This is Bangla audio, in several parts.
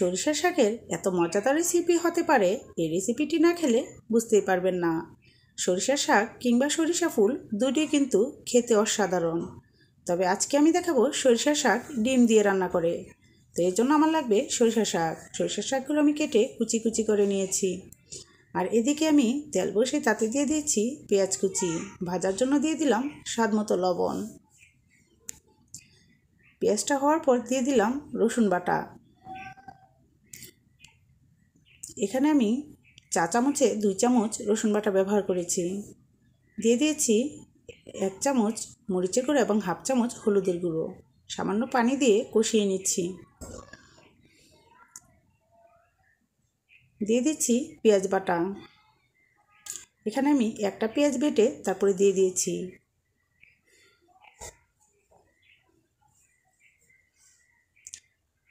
সরিষা শাকের এত মজাদার রেসিপি হতে পারে এই রেসিপিটি না খেলে বুঝতেই পারবেন না সরিষা শাক কিংবা সরিষা ফুল দুটি কিন্তু খেতে অসাধারণ তবে আজকে আমি দেখাবো সরিষা শাক ডিম দিয়ে রান্না করে তো এর জন্য আমার লাগবে সরিষা শাক সরিষা শাকগুলো আমি কেটে কুচি কুচি করে নিয়েছি আর এদিকে আমি তেল বসে তাতে দিয়ে দিয়েছি পেঁয়াজ কুচি ভাজার জন্য দিয়ে দিলাম স্বাদ মতো লবণ পেঁয়াজটা হওয়ার পর দিয়ে দিলাম রসুন বাটা এখানে আমি চা চামচে দুই চামচ রসুন বাটা ব্যবহার করেছি দিয়ে দিয়েছি এক চামচ মরিচের গুঁড়ো এবং হাফ চামচ হলুদের গুঁড়ো সামান্য পানি দিয়ে কষিয়ে নিচ্ছি দিয়ে দিচ্ছি পেঁয়াজ বাটা এখানে আমি একটা পেঁয়াজ বেটে তারপরে দিয়ে দিয়েছি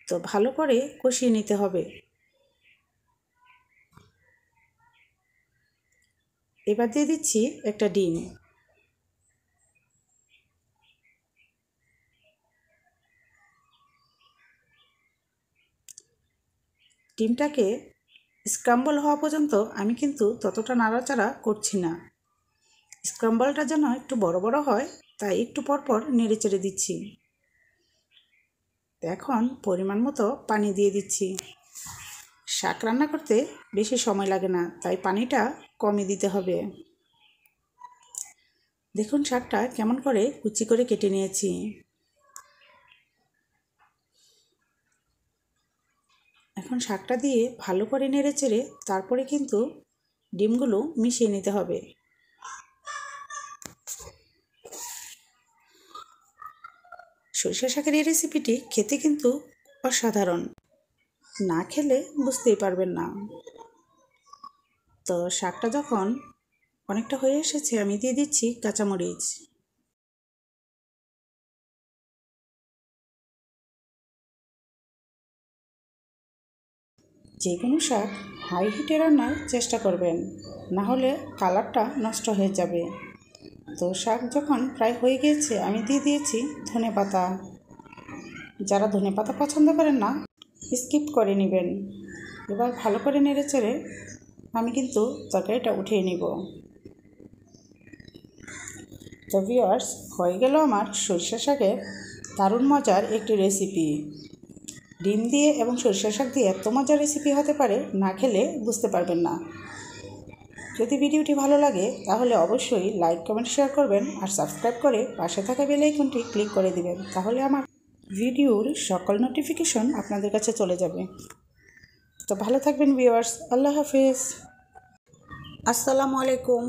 তো ভালো করে কষিয়ে নিতে হবে এবার দিয়ে দিচ্ছি একটা ডিম ডিমটাকে স্ক্রাম্বল হওয়া পর্যন্ত আমি কিন্তু ততটা নাড়াচাড়া করছি না স্ক্রাম্বলটা যেন একটু বড় বড় হয় তাই একটু পরপর নেড়ে চেড়ে দিচ্ছি এখন পরিমাণ মতো পানি দিয়ে দিচ্ছি শাক রান্না করতে বেশি সময় লাগে না তাই পানিটা কমই দিতে হবে দেখুন শাকটা কেমন করে কুচি করে কেটে নিয়েছি এখন শাকটা দিয়ে ভালো করে নেড়ে চেড়ে তারপরে কিন্তু ডিমগুলো মিশিয়ে নিতে হবে সরিষা শাকের এই রেসিপিটি খেতে কিন্তু অসাধারণ না খেলে বুঝতেই পারবেন না তো শাকটা যখন অনেকটা হয়ে এসেছে আমি দিয়ে দিচ্ছি কাঁচামরিচ যে কোনো শাক হাই হিটে রান্নার চেষ্টা করবেন না হলে কালারটা নষ্ট হয়ে যাবে তো শাক যখন প্রায় হয়ে গিয়েছে আমি দিয়ে দিয়েছি ধনে পাতা যারা ধনে পাতা পছন্দ করেন না স্কিপ করে নেবেন এবার ভালো করে নেড়ে আমি কিন্তু তরকারিটা উঠিয়ে নিব তো ভিওয়ার্স হয়ে গেল আমার সরিষা শাকের দারুণ মজার একটি রেসিপি ডিম দিয়ে এবং সরিষা শাক দিয়ে এত মজার রেসিপি হতে পারে না খেলে বুঝতে পারবেন না যদি ভিডিওটি ভালো লাগে তাহলে অবশ্যই লাইক কমেন্ট শেয়ার করবেন আর সাবস্ক্রাইব করে পাশে থাকা বেল আইকনটি ক্লিক করে দিবেন তাহলে আমার ভিডিওর সকল নোটিফিকেশন আপনাদের কাছে চলে যাবে তো ভালো থাকবেন ভিওয়ার্স আল্লাহ হাফিজ আসসালামু আলাইকুম